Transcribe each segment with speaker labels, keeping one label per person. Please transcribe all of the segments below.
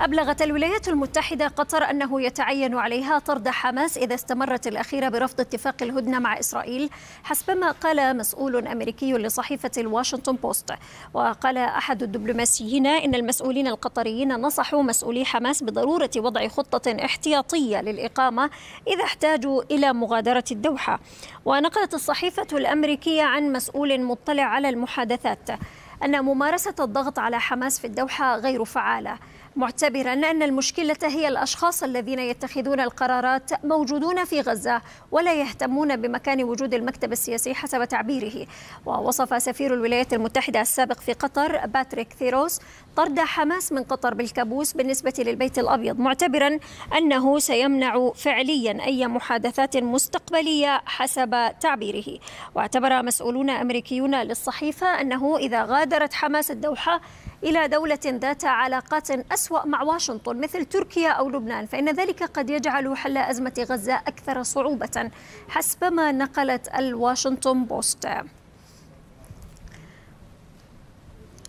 Speaker 1: أبلغت الولايات المتحدة قطر أنه يتعين عليها طرد حماس إذا استمرت الأخيرة برفض اتفاق الهدنة مع إسرائيل حسبما قال مسؤول أمريكي لصحيفة الواشنطن بوست وقال أحد الدبلوماسيين إن المسؤولين القطريين نصحوا مسؤولي حماس بضرورة وضع خطة احتياطية للإقامة إذا احتاجوا إلى مغادرة الدوحة ونقلت الصحيفة الأمريكية عن مسؤول مطلع على المحادثات أن ممارسة الضغط على حماس في الدوحة غير فعالة معتبرا أن المشكلة هي الأشخاص الذين يتخذون القرارات موجودون في غزة ولا يهتمون بمكان وجود المكتب السياسي حسب تعبيره ووصف سفير الولايات المتحدة السابق في قطر باتريك ثيروس طرد حماس من قطر بالكابوس بالنسبة للبيت الأبيض معتبرا أنه سيمنع فعليا أي محادثات مستقبلية حسب تعبيره واعتبر مسؤولون أمريكيون للصحيفة أنه إذا غادرت حماس الدوحة إلى دولة ذات علاقات أسوأ مع واشنطن مثل تركيا أو لبنان فإن ذلك قد يجعل حل أزمة غزة أكثر صعوبة حسب ما نقلت الواشنطن بوست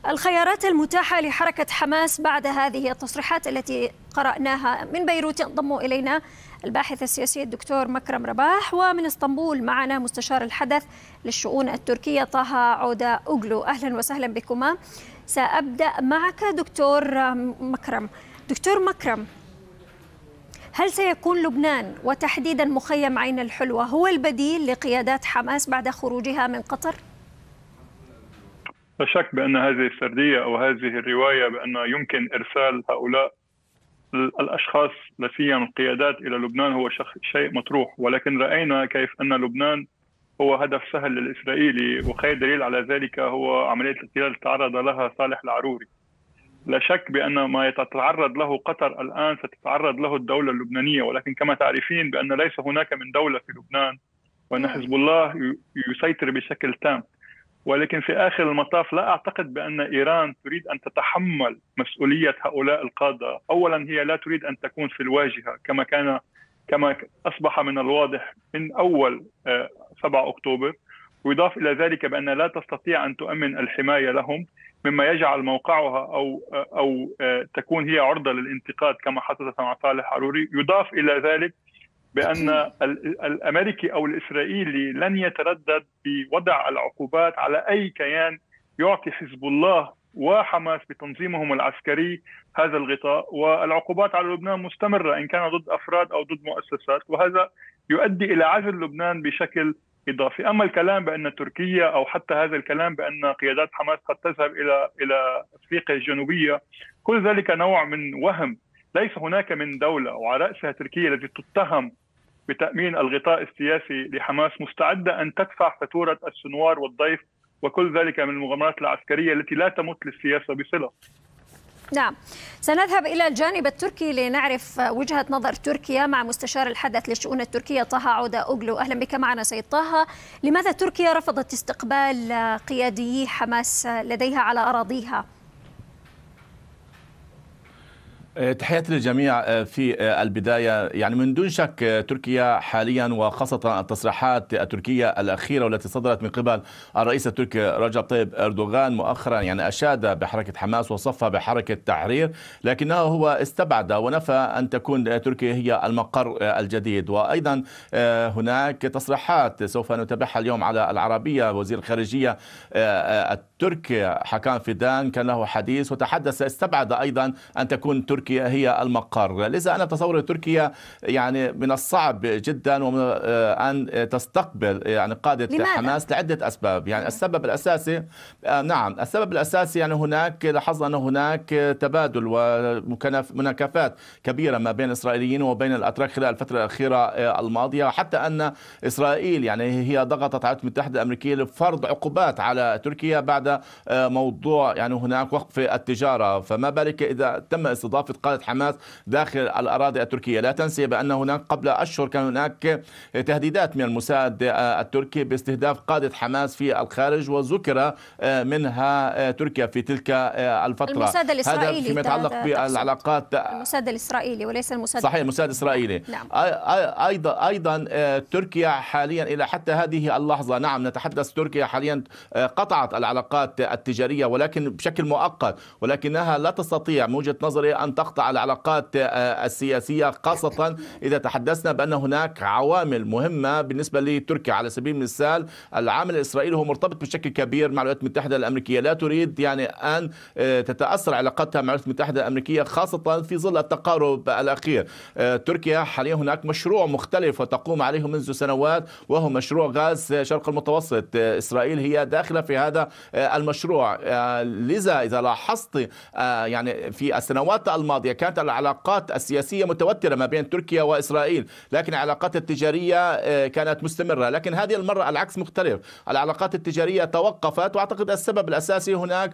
Speaker 1: الخيارات المتاحة لحركة حماس بعد هذه التصريحات التي قرأناها من بيروت ينضم إلينا الباحث السياسي الدكتور مكرم رباح ومن اسطنبول معنا مستشار الحدث للشؤون التركية طه عودة أوغلو أهلا وسهلا بكما سأبدأ معك دكتور مكرم دكتور مكرم هل سيكون لبنان وتحديدا مخيم عين الحلوة هو البديل لقيادات حماس بعد خروجها من قطر؟
Speaker 2: لا شك بأن هذه السردية أو هذه الرواية بأن يمكن إرسال هؤلاء الأشخاص لفيا القيادات إلى لبنان هو شيء مطروح ولكن رأينا كيف أن لبنان هو هدف سهل للإسرائيلي وخير دليل على ذلك هو عملية الاغتيال تعرض لها صالح العروري لا شك بأن ما تتعرض له قطر الآن ستتعرض له الدولة اللبنانية ولكن كما تعرفين بأن ليس هناك من دولة في لبنان وأن نعم. حزب الله يسيطر بشكل تام ولكن في آخر المطاف لا أعتقد بأن إيران تريد أن تتحمل مسؤولية هؤلاء القادة أولا هي لا تريد أن تكون في الواجهة كما كان كما اصبح من الواضح من اول 7 آه، اكتوبر ويضاف الى ذلك بان لا تستطيع ان تؤمن الحمايه لهم مما يجعل موقعها او آه، او آه، تكون هي عرضه للانتقاد كما حدث مع صالح عروري يضاف الى ذلك بان الامريكي او الاسرائيلي لن يتردد بوضع العقوبات على اي كيان يعطي حزب الله وحماس بتنظيمهم العسكري هذا الغطاء والعقوبات على لبنان مستمرة إن كان ضد أفراد أو ضد مؤسسات وهذا يؤدي إلى عزل لبنان بشكل إضافي أما الكلام بأن تركيا أو حتى هذا الكلام بأن قيادات حماس قد تذهب إلى إلى أفريقيا الجنوبية كل ذلك نوع من وهم ليس هناك من دولة وعلى رأسها تركيا التي تتهم بتأمين الغطاء السياسي لحماس مستعدة أن تدفع فاتورة السنوار والضيف وكل ذلك من المغامرات العسكرية التي لا تمت للسياسة بصلة
Speaker 1: نعم سنذهب إلى الجانب التركي لنعرف وجهة نظر تركيا مع مستشار الحدث للشؤون التركية طه عودة أوغلو أهلا بك معنا سيد طه لماذا تركيا رفضت استقبال قياديي حماس لديها على أراضيها؟
Speaker 3: آه، تحياتي للجميع آه، في آه، البداية يعني من دون شك تركيا حاليا وخاصة التصريحات التركية الأخيرة والتي صدرت من قبل الرئيس التركي رجب طيب أردوغان مؤخرا يعني أشاد بحركة حماس وصفها بحركة تحرير لكنه هو استبعد ونفى أن تكون تركيا هي المقر الجديد وأيضا هناك تصريحات سوف نتابعها اليوم على العربية وزير الخارجية التركي حكان فيدان كان له حديث وتحدث استبعد أيضا أن تكون تركيا تركيا هي المقر لذا أنا تصور تركيا يعني من الصعب جدا ومن آه، أن تستقبل يعني قادة لماذا؟ حماس لعدة أسباب يعني السبب الأساسي آه، نعم السبب الأساسي يعني هناك لاحظنا أن هناك تبادل ومناكفات كبيرة ما بين الإسرائيليين وبين الأتراك خلال الفترة الأخيرة آه، الماضية حتى أن إسرائيل يعني هي ضغطت على الولايات المتحدة الأمريكية لفرض عقوبات على تركيا بعد موضوع يعني هناك وقف التجارة فما بالك إذا تم استضافة حافظ قادة حماس داخل الأراضي التركية لا تنسي بأن هناك قبل أشهر كان هناك تهديدات من المساعد آه، التركي باستهداف قادة حماس في الخارج وذكر آه، منها آه، تركيا في تلك الفترة المساعد الإسرائيلي هذا فيما يتعلق بالعلاقات
Speaker 1: المساعد الإسرائيلي وليس المساعد صحيح
Speaker 3: المساعد الإسرائيلي نعم. أيضا أيضا تركيا حاليا إلى حتى هذه اللحظة نعم نتحدث تركيا حاليا قطعت العلاقات التجارية ولكن بشكل مؤقت ولكنها لا تستطيع من وجهة نظري أن تقطع العلاقات آه، آه، السياسية خاصة إذا تحدثنا بأن هناك عوامل مهمة بالنسبة لتركيا على سبيل المثال العامل الإسرائيلي هو مرتبط بشكل كبير مع الولايات المتحدة الأمريكية لا تريد يعني أن آه، تتأثر علاقتها مع الولايات المتحدة الأمريكية خاصة في ظل التقارب الأخير تركيا حاليا هناك مشروع مختلف وتقوم عليه منذ سنوات وهو مشروع غاز شرق المتوسط إسرائيل هي داخلة في هذا المشروع لذا إذا لاحظت يعني في السنوات الماضية الماضية كانت العلاقات السياسية متوترة ما بين تركيا وإسرائيل لكن العلاقات التجارية آه، كانت مستمرة لكن هذه المرة العكس مختلف العلاقات التجارية توقفت وأعتقد السبب الأساسي هناك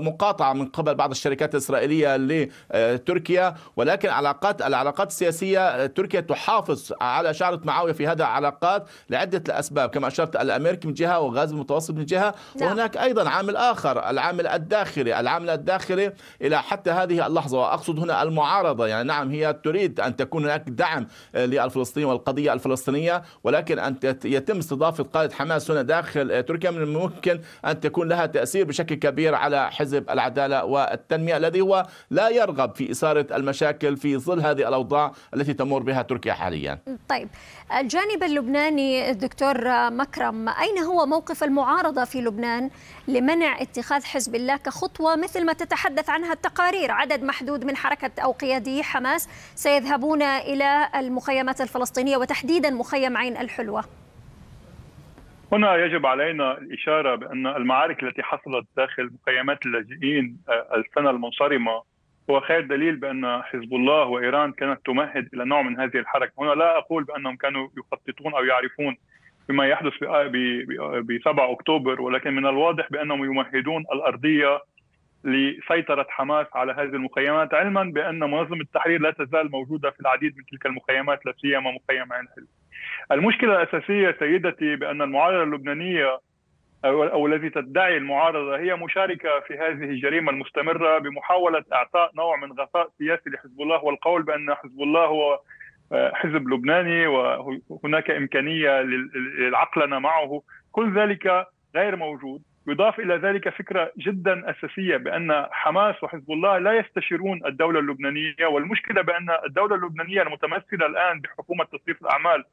Speaker 3: مقاطعة من قبل بعض الشركات الإسرائيلية لتركيا آه، ولكن علاقات العلاقات السياسية آه، تركيا تحافظ على شعرة معاوية في هذا العلاقات لعدة الأسباب كما أشرت الأمريكي من جهة وغاز المتوسط من جهة نعم. وهناك أيضا عامل آخر العامل الداخلي العامل الداخلي إلى حتى هذه اللحظة وأقصد اقصد هنا المعارضه يعني نعم هي تريد ان تكون هناك دعم آه، للفلسطينيين والقضيه الفلسطينيه ولكن ان يتم استضافه قاده حماس هنا داخل آه، تركيا من الممكن ان تكون لها تاثير بشكل كبير على حزب العداله والتنميه الذي هو لا يرغب في اثاره المشاكل في ظل هذه الاوضاع التي تمر بها تركيا حاليا.
Speaker 1: طيب الجانب اللبناني الدكتور مكرم أين هو موقف المعارضة في لبنان لمنع اتخاذ حزب الله كخطوة مثل ما تتحدث عنها التقارير عدد محدود من حركة أو قيادي حماس سيذهبون إلى المخيمات الفلسطينية وتحديدا مخيم عين الحلوة
Speaker 2: هنا يجب علينا الإشارة بأن المعارك التي حصلت داخل مخيمات اللاجئين آه، السنة المنصرمة هو خير دليل بان حزب الله وايران كانت تمهد الى نوع من هذه الحركه، هنا لا اقول بانهم كانوا يخططون او يعرفون بما يحدث ب 7 اكتوبر ولكن من الواضح بانهم يمهدون الارضيه لسيطره حماس على هذه المخيمات علما بان منظمه التحرير لا تزال موجوده في العديد من تلك المخيمات لا سيما مخيم عين المشكله الاساسيه سيدتي بان المعارضه اللبنانيه أو الذي تدعي المعارضة هي مشاركة في هذه الجريمة المستمرة بمحاولة إعطاء نوع من غطاء سياسي لحزب الله والقول بأن حزب الله هو آه، حزب لبناني وهناك إمكانية للعقلنة معه كل ذلك غير موجود يضاف إلى ذلك فكرة جدا أساسية بأن حماس وحزب الله لا يستشيرون الدولة اللبنانية والمشكلة بأن الدولة اللبنانية المتمثلة الآن بحكومة تصريف الأعمال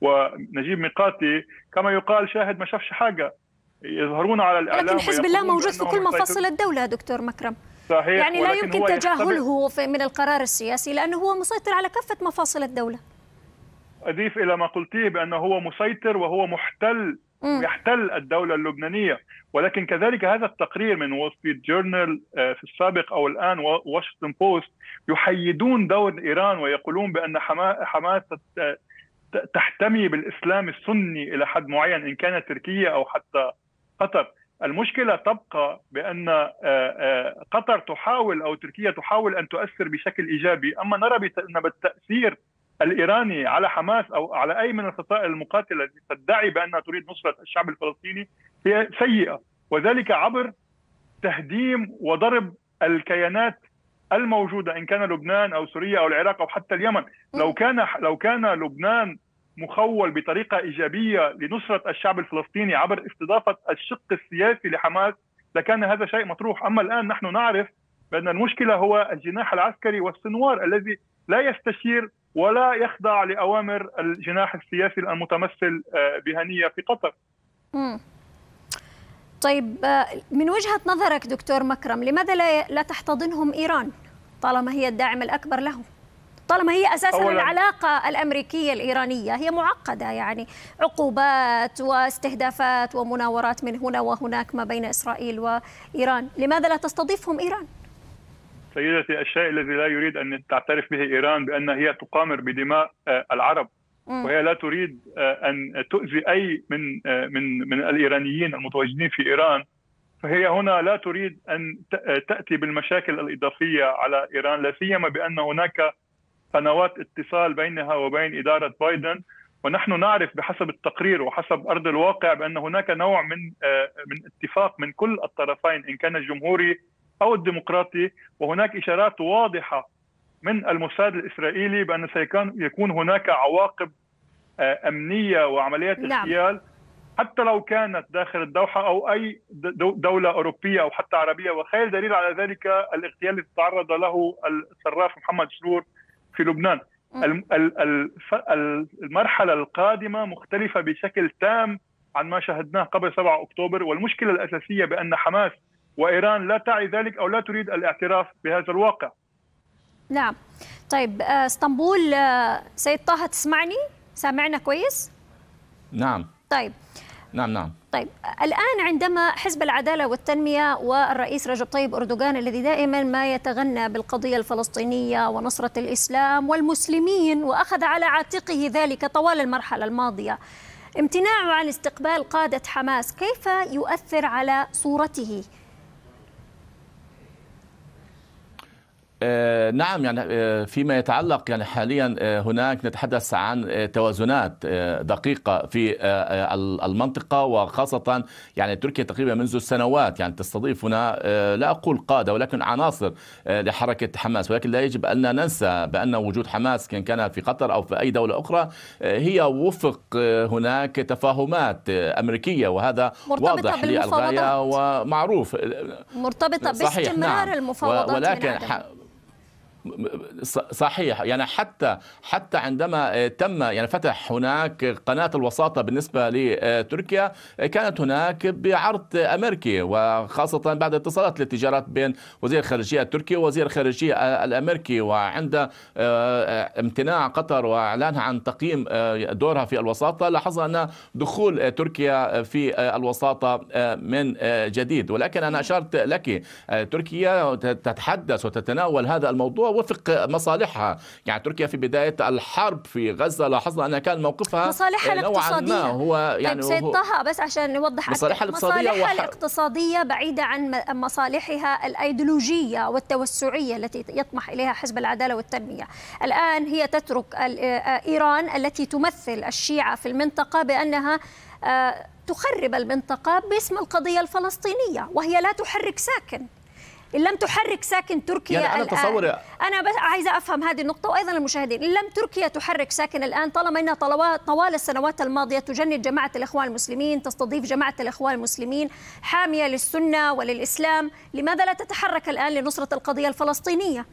Speaker 2: ونجيب ميقاتي كما يقال شاهد ما شافش حاجة يظهرون على الاعلام لكن حزب الله موجود في كل مفاصل
Speaker 1: الدوله دكتور مكرم صحيح يعني لا يمكن تجاهله من القرار السياسي لانه هو مسيطر على كافه مفاصل الدوله
Speaker 2: اضيف الى ما قلتيه بانه هو مسيطر وهو محتل م. يحتل الدوله اللبنانيه ولكن كذلك هذا التقرير من وول ستريت جورنال في السابق او الان واشنطن بوست يحيدون دور ايران ويقولون بان حماس تحتمي بالاسلام السني الى حد معين ان كانت تركيا او حتى قطر المشكله تبقى بان آه، آه، قطر تحاول او تركيا تحاول ان تؤثر بشكل ايجابي اما نرى ان التاثير الايراني على حماس او على اي من الفصائل المقاتله التي تدعي بانها تريد نصره الشعب الفلسطيني هي سيئه وذلك عبر تهديم وضرب الكيانات الموجوده ان كان لبنان او سوريا او العراق او حتى اليمن لو كان لو كان لبنان مخول بطريقه ايجابيه لنصره الشعب الفلسطيني عبر استضافه الشق السياسي لحماس لكان هذا شيء مطروح، اما الان نحن نعرف بان المشكله هو الجناح العسكري والسنوار الذي لا يستشير ولا يخضع لاوامر الجناح السياسي المتمثل آه، بهنيه في قطر.
Speaker 1: طيب آه، من وجهه نظرك دكتور مكرم لماذا لا تحتضنهم ايران طالما هي الداعم الاكبر لهم؟ طالما هي اساسا أولاً العلاقه الامريكيه الايرانيه هي معقده يعني عقوبات واستهدافات ومناورات من هنا وهناك ما بين اسرائيل وايران، لماذا لا تستضيفهم ايران؟
Speaker 2: سيدتي الشيء الذي لا يريد ان تعترف به ايران بان هي تقامر بدماء آه، العرب وهي لا تريد آه، ان تؤذي اي من آه، من من الايرانيين المتواجدين في ايران فهي هنا لا تريد ان تاتي بالمشاكل الاضافيه على ايران لا سيما بان هناك قنوات اتصال بينها وبين إدارة بايدن ونحن نعرف بحسب التقرير وحسب أرض الواقع بأن هناك نوع من آه، من اتفاق من كل الطرفين إن كان الجمهوري أو الديمقراطي وهناك إشارات واضحة من الموساد الإسرائيلي بأن سيكون يكون هناك عواقب آه، أمنية وعمليات نعم. اغتيال نعم. حتى لو كانت داخل الدوحة أو أي دولة أوروبية أو حتى عربية وخير دليل على ذلك الاغتيال الذي تعرض له الصراف محمد شرور في لبنان المرحله القادمه مختلفه بشكل تام عن ما شاهدناه قبل 7 اكتوبر والمشكله الاساسيه بان حماس وايران لا تعي ذلك او لا تريد الاعتراف بهذا الواقع.
Speaker 1: نعم. طيب آه، اسطنبول آه، سيد طه تسمعني؟ سامعنا كويس؟ نعم. طيب. نعم نعم. طيب الآن عندما حزب العدالة والتنمية والرئيس رجب طيب أردوغان الذي دائما ما يتغنى بالقضية الفلسطينية ونصرة الإسلام والمسلمين وأخذ على عاتقه ذلك طوال المرحلة الماضية امتناعه عن استقبال قادة حماس كيف يؤثر على صورته
Speaker 3: آه، نعم يعني آه، فيما يتعلق يعني حاليا آه، هناك نتحدث عن توازنات دقيقه في المنطقه وخاصه يعني تركيا تقريبا منذ سنوات يعني تستضيف هنا لا اقول قاده ولكن عناصر لحركه حماس ولكن لا يجب ان ننسى بان وجود حماس كان كان في قطر او في اي دوله اخرى هي وفق هناك تفاهمات امريكيه وهذا واضح للغايه ومعروف
Speaker 1: مرتبطه نعم. باستمرار نعم. المفاوضات ولكن
Speaker 3: صحيح يعني حتى حتى عندما آه، تم يعني فتح هناك قناه الوساطه بالنسبه لتركيا آه، كانت هناك بعرض امريكي وخاصه بعد اتصالات للتجارات بين وزير الخارجيه التركي ووزير الخارجيه آه، الامريكي وعند امتناع قطر واعلانها عن تقييم دورها في الوساطه لاحظنا ان دخول تركيا في الوساطه من جديد ولكن انا اشرت لك تركيا تتحدث وتتناول هذا الموضوع وفق مصالحها يعني تركيا في بداية الحرب في غزة لاحظنا أنها كان موقفها مصالحها الاقتصادية ما هو يعني طيب سيد طه
Speaker 1: بس عشان نوضح مصالحها الاقتصادية مصالحها الاقتصادية بعيدة عن مصالحها الأيديولوجية والتوسعية التي يطمح إليها حزب العدالة والتنمية الآن هي تترك آه، إيران التي تمثل الشيعة في المنطقة بأنها آه، تخرب المنطقة باسم القضية الفلسطينية وهي لا تحرك ساكن إن لم تحرك ساكن تركيا يعني أنا الآن تصور أنا بس عايزة أفهم هذه النقطة وأيضا المشاهدين إن لم تركيا تحرك ساكن الآن طالما أنها طوال السنوات الماضية تجند جماعة الإخوان المسلمين تستضيف جماعة الإخوان المسلمين حامية للسنة وللإسلام لماذا لا تتحرك الآن لنصرة القضية الفلسطينية؟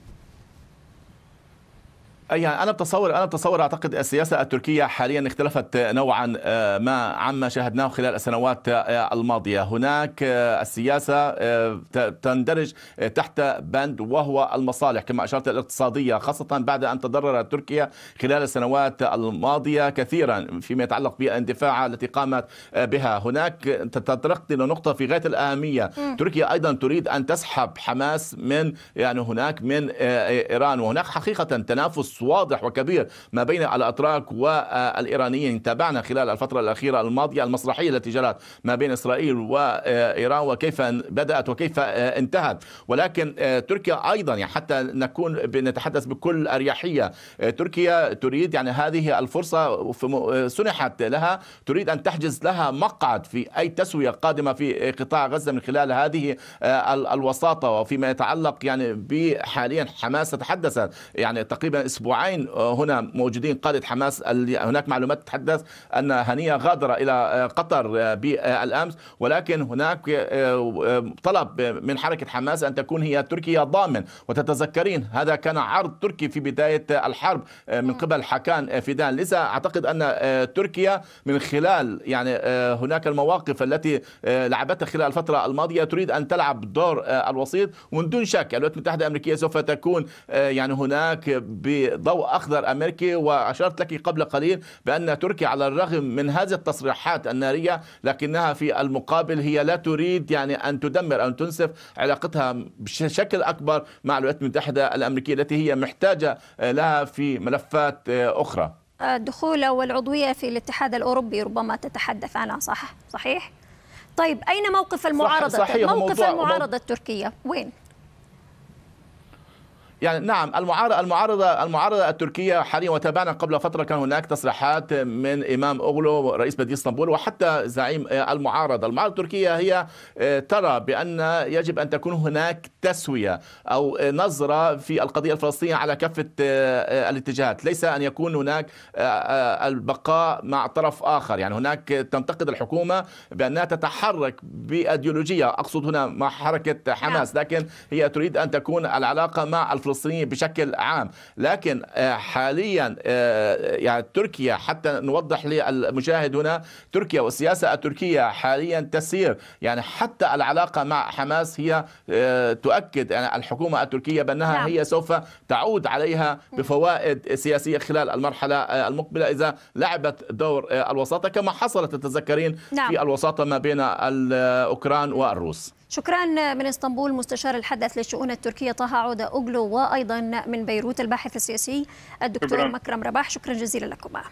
Speaker 3: يعني انا بتصور انا بتصور اعتقد السياسه التركيه حاليا اختلفت نوعا آه، ما عما شاهدناه خلال السنوات آه، الماضيه، هناك آه، السياسه تندرج تحت بند وهو المصالح كما اشرت الاقتصاديه خاصه بعد ان تضررت تركيا خلال السنوات الماضيه كثيرا فيما يتعلق بالاندفاع التي قامت بها، هناك تطرقت الى نقطه في غايه الاهميه، تركيا ايضا تريد ان تسحب حماس من يعني هناك من ايران وهناك حقيقه تنافس تنافس واضح وكبير ما بين الأتراك والإيرانيين تابعنا خلال الفترة الأخيرة الماضية المسرحية التي جرت ما بين إسرائيل وإيران وكيف بدأت وكيف انتهت ولكن تركيا أيضا يعني حتى نكون نتحدث بكل أريحية تركيا تريد يعني هذه الفرصة سنحت لها تريد أن تحجز لها مقعد في أي تسوية قادمة في قطاع غزة من خلال هذه الوساطة وفيما يتعلق يعني بحاليا حماس تحدثت يعني تقريبا أسبوع أسبوعين آه، هنا موجودين قادة حماس هناك معلومات تتحدث أن هنية غادر إلى آه، قطر آه، بالأمس ولكن هناك طلب من حركة حماس أن تكون هي تركيا ضامن وتتذكرين هذا كان عرض تركي في بداية الحرب من قبل حكان فيدان لذا أعتقد أن تركيا من خلال يعني هناك المواقف التي لعبتها خلال الفترة الماضية تريد أن تلعب دور الوسيط ومن دون شك الولايات المتحدة الأمريكية سوف تكون يعني هناك ب ضوء أخضر أمريكي وأشرت لك قبل قليل بأن تركيا على الرغم من هذه التصريحات النارية لكنها في المقابل هي لا تريد يعني أن تدمر او تنسف علاقتها بشكل أكبر مع الولايات المتحدة الأمريكية التي هي محتاجة لها في ملفات أخرى
Speaker 1: الدخول والعضوية في الاتحاد الأوروبي ربما تتحدث عنها صح؟ صحيح؟ طيب أين موقف المعارضة؟ صحيح موقف المعارضة التركية وين؟
Speaker 3: يعني نعم المعارضة المعارضة المعارضة التركية حاليا وتابعنا قبل فترة كان هناك تصريحات من إمام أوغلو رئيس بلدية اسطنبول وحتى زعيم المعارضة المعارضة التركية هي آه، ترى بأن يجب أن تكون هناك تسوية أو آه، نظرة في القضية الفلسطينية على كافة آه، الاتجاهات ليس أن يكون هناك البقاء مع طرف آخر يعني هناك تنتقد الحكومة بأنها تتحرك بأديولوجية أقصد هنا مع حركة نعم. حماس لكن هي تريد أن تكون العلاقة مع الفلسطينيين الفلسطينيين بشكل عام لكن آه، حاليا آه، يعني تركيا حتى نوضح للمشاهد هنا تركيا والسياسة التركية حاليا تسير يعني حتى العلاقة مع حماس هي آه، تؤكد يعني الحكومة التركية بأنها نعم. هي سوف تعود عليها بفوائد سياسية خلال المرحلة المقبلة إذا لعبت دور الوساطة كما حصلت تتذكرين نعم. في الوساطة ما بين الأوكران والروس
Speaker 1: شكرا من اسطنبول مستشار الحدث للشؤون التركية طه عودة أوغلو وأيضا من بيروت الباحث السياسي الدكتور شكرا. مكرم رباح شكرا جزيلا لكما